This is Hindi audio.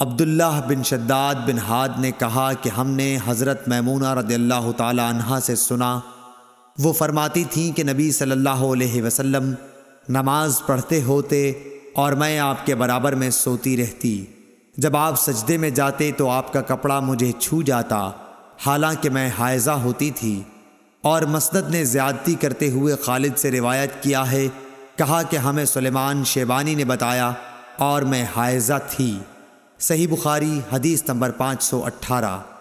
अब्दुल्लाह बिन शद्दाद बिन हाद ने कहा कि हमने हज़रत मैमूना रदील्ला तहा से सुना वो फरमाती थीं कि नबी सल्लल्लाहु अलैहि वसल्लम नमाज पढ़ते होते और मैं आपके बराबर में सोती रहती जब आप सजदे में जाते तो आपका कपड़ा मुझे छू जाता हालांकि मैं हायजा होती थी और मसनद ने ज़्यादती करते हुए खालिद से रिवायत किया है कहा कि हमें सुलेमान शेबानी ने बताया और मैं हायजा थी सही बुखारी हदीस नंबर 518